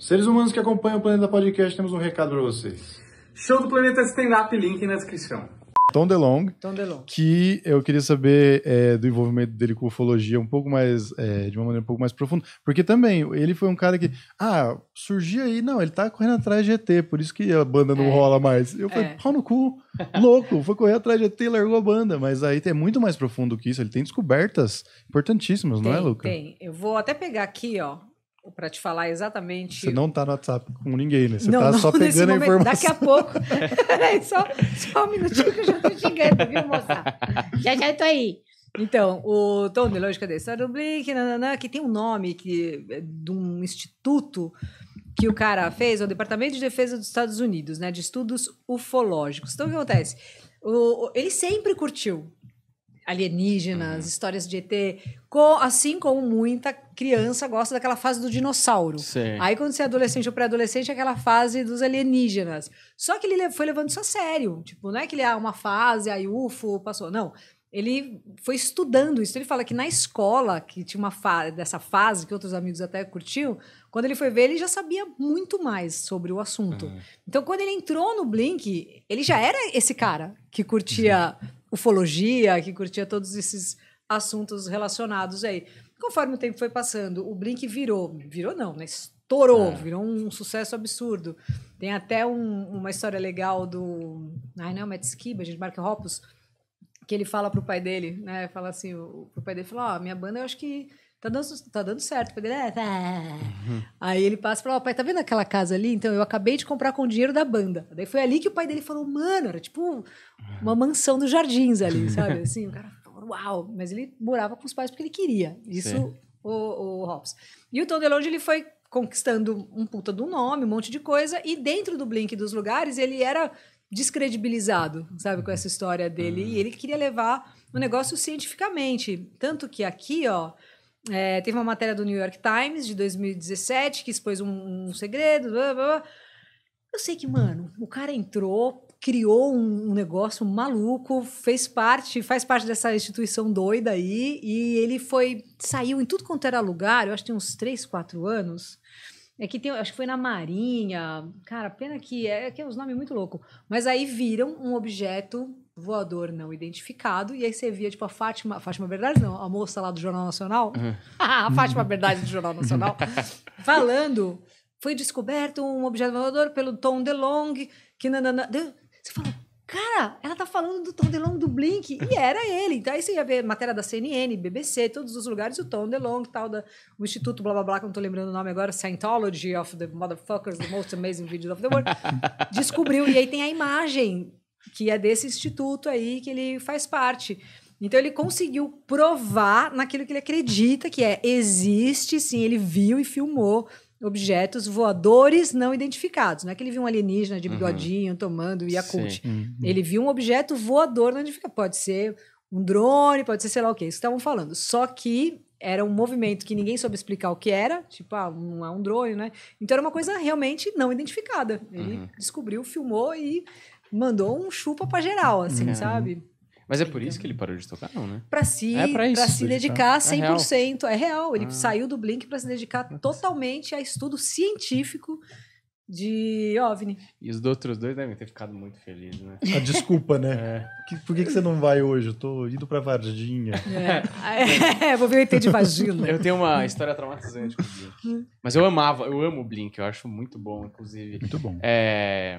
Seres humanos que acompanham o Planeta Podcast, temos um recado para vocês. Show do Planeta Stand Up, link na descrição. Tom DeLong, Tom DeLong, que eu queria saber é, do envolvimento dele com ufologia um pouco mais, é, de uma maneira um pouco mais profunda, porque também ele foi um cara que, ah, surgiu aí, não, ele tá correndo atrás de ET, por isso que a banda não é. rola mais. Eu falei, é. pau no cu, louco, foi correr atrás de ET e largou a banda, mas aí é muito mais profundo que isso, ele tem descobertas importantíssimas, tem, não é, Luca? Tem, eu vou até pegar aqui, ó, para te falar exatamente. Você não está no WhatsApp com ninguém, né? Você está só pegando a informação. Daqui a pouco. só, só um minutinho que eu já tô xingando, viu, moça? Já já estou aí. Então, o Tom lógico cadê? Sarah Blink, que tem um nome que, é de um instituto que o cara fez, é o Departamento de Defesa dos Estados Unidos, né? De estudos ufológicos. Então, o que acontece? O, ele sempre curtiu alienígenas, uhum. histórias de ET, com, assim como muita criança gosta daquela fase do dinossauro. Sim. Aí quando você é adolescente ou pré-adolescente, é aquela fase dos alienígenas. Só que ele foi levando isso a sério. Tipo, não é que ele é uma fase, aí UFO, passou. Não. Ele foi estudando isso. Ele fala que na escola, que tinha uma fase dessa fase, que outros amigos até curtiam, quando ele foi ver, ele já sabia muito mais sobre o assunto. Uhum. Então, quando ele entrou no Blink, ele já era esse cara que curtia. Uhum ufologia, que curtia todos esses assuntos relacionados aí. Conforme o tempo foi passando, o Blink virou, virou não, né? Estourou, é. virou um sucesso absurdo. Tem até um, uma história legal do. Ai, não, é Matt Skiba, gente, Mark Hoppus, que ele fala pro pai dele, né? Fala assim, o, pro pai dele, fala, ó, oh, minha banda eu acho que tá dando, tá dando certo. É, tá. Uhum. Aí ele passa e fala, oh, pai, tá vendo aquela casa ali? Então, eu acabei de comprar com o dinheiro da banda. Daí foi ali que o pai dele falou, mano, era tipo uma mansão dos jardins ali, uhum. sabe? Assim, o cara falou, uau. Mas ele morava com os pais porque ele queria. Isso, o, o Hobbs. E o Tom DeLonge, ele foi conquistando um puta do nome, um monte de coisa. E dentro do Blink dos lugares, ele era descredibilizado, sabe, com essa história dele. E uhum. ele queria levar o negócio cientificamente. Tanto que aqui, ó, é, teve uma matéria do New York Times de 2017 que expôs um, um segredo. Blá, blá, blá. Eu sei que, mano, o cara entrou, criou um, um, negócio maluco, fez parte, faz parte dessa instituição doida aí, e ele foi, saiu em tudo quanto era lugar, eu acho que tem uns 3, 4 anos. É que tem, acho que foi na Marinha. Cara, pena que é, é que é um nome muito louco. Mas aí viram um objeto voador não identificado. E aí você via, tipo, a Fátima. Fátima Verdade, não, a moça lá do Jornal Nacional. Uhum. a Fátima Verdade do Jornal Nacional. falando. Foi descoberto um objeto voador pelo Tom DeLonge, que nanana. Você fala, cara, ela tá falando do Tom DeLonge do Blink, e era ele. Então aí você ia ver matéria da CNN, BBC, todos os lugares, o Tom DeLonge, tal, da, o Instituto blá blá blá, que eu não tô lembrando o nome agora, Scientology of the Motherfuckers, the most amazing videos of the world, descobriu. E aí tem a imagem que é desse instituto aí que ele faz parte. Então ele conseguiu provar naquilo que ele acredita que é existe, sim, ele viu e filmou objetos voadores não identificados. Não é que ele viu um alienígena de uhum. bigodinho uhum. tomando Yakult. Uhum. Ele viu um objeto voador não identificado. Pode ser um drone, pode ser sei lá o que, isso que estavam falando. Só que era um movimento que ninguém soube explicar o que era, tipo, ah, não é um drone, né? Então era uma coisa realmente não identificada. Ele uhum. descobriu, filmou e mandou um chupa pra geral, assim, é. sabe? Mas é por isso então. que ele parou de tocar, não, né? Pra se, é pra isso, pra se dedicar 100%. É real. É real. Ele ah. saiu do Blink para se dedicar totalmente a estudo científico de OVNI. E os outros dois devem ter ficado muito felizes, né? A desculpa, né? É. por que, que você não vai hoje? Eu tô indo pra Varginha. É, é vou ver o ET de vagina. Eu tenho uma história traumatizante com o Blink. Mas eu amava, eu amo o Blink, eu acho muito bom, inclusive. Muito bom. É,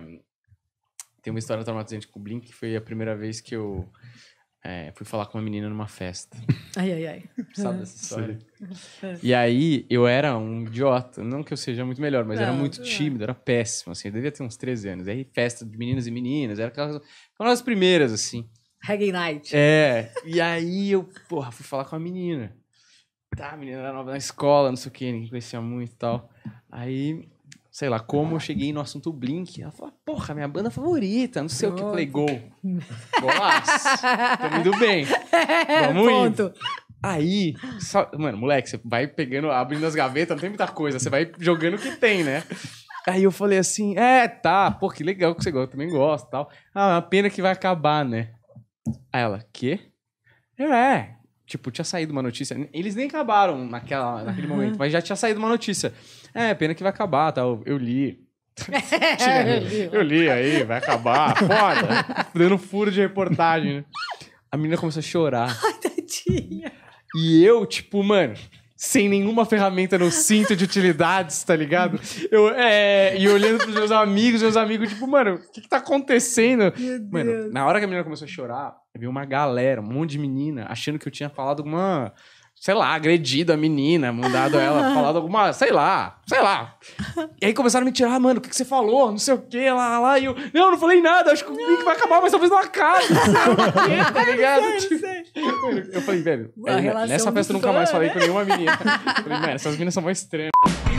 tem uma história traumatizante com o Blink, que foi a primeira vez que eu é, fui falar com uma menina numa festa. Ai, ai, ai. Sabe é. dessa história? Sim. É. E aí, eu era um idiota. Não que eu seja muito melhor, mas não, era muito é. tímido, era péssimo, assim. Eu devia ter uns 13 anos. Aí, festa de meninos e meninas, era aquelas, das primeiras, assim. Reggae Night. É. E aí, eu, porra, fui falar com a menina. Tá, a menina era nova na escola, não sei o que, ninguém conhecia muito e tal. Aí, sei lá como, eu cheguei no assunto Blink. Ela falou, porra, minha banda favorita, não sei o que. Falei, gol. Golaço. Tamo indo bem. É, Vamos Indo. Aí, só, mano, moleque, você vai pegando, abrindo as gavetas, não tem muita coisa, você vai jogando o que tem, né? Aí eu falei assim, é, tá, pô, que legal que você gosta, eu também gosto tal. Ah, uma pena que vai acabar, né? Aí ela, quê? Eu, é, tipo, tinha saído uma notícia, eles nem acabaram naquela, naquele uhum. momento, mas já tinha saído uma notícia. É, pena que vai acabar, tal, eu li eu li aí, vai acabar. Foda. Dando um furo de reportagem, né? A menina começou a chorar. Ai, tadinha. E eu, tipo, mano, sem nenhuma ferramenta no cinto de utilidades, tá ligado? Eu, é, e olhando pros meus amigos, meus amigos, tipo, mano, o que, que tá acontecendo? Mano, na hora que a menina começou a chorar, veio uma galera, um monte de menina, achando que eu tinha falado alguma sei lá, agredido a menina, mandado ela, falado alguma, sei lá, sei lá. E aí começaram a me tirar, ah, mano, o que, que você falou? Não sei o quê lá, lá. E eu, não, não falei nada, acho que o link vai acabar, mas talvez não acabe. Não tá ligado? Eu falei, velho, é, nessa festa eu nunca mais falei com né? nenhuma menina. falei, mano, essas meninas são mais estranhas.